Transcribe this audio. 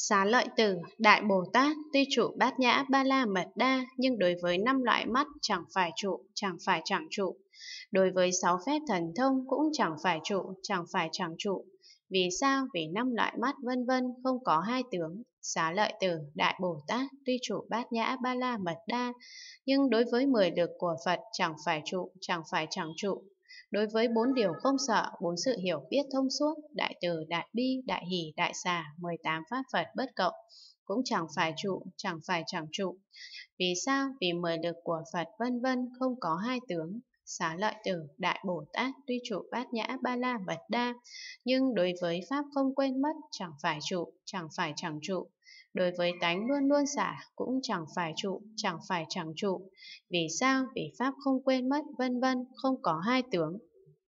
Xá lợi tử, Đại Bồ Tát tuy trụ bát nhã ba la mật đa nhưng đối với năm loại mắt chẳng phải trụ, chẳng phải chẳng trụ. Đối với sáu phép thần thông cũng chẳng phải trụ, chẳng phải chẳng trụ. Vì sao? Vì năm loại mắt vân vân không có hai tướng. Xá lợi tử, Đại Bồ Tát tuy trụ bát nhã ba la mật đa nhưng đối với mười lực của Phật chẳng phải trụ, chẳng phải chẳng trụ. Đối với bốn điều không sợ, bốn sự hiểu biết thông suốt, đại từ, đại bi, đại hỷ, đại xả, 18 pháp Phật bất cộng, cũng chẳng phải trụ, chẳng phải chẳng trụ. Vì sao? Vì mười lực của Phật vân vân không có hai tướng, xá lợi tử đại bồ tát tuy trụ bát nhã ba la mật đa nhưng đối với pháp không quên mất chẳng phải trụ chẳng phải chẳng trụ đối với tánh luôn luôn xả cũng chẳng phải trụ chẳng phải chẳng trụ vì sao vì pháp không quên mất vân vân không có hai tướng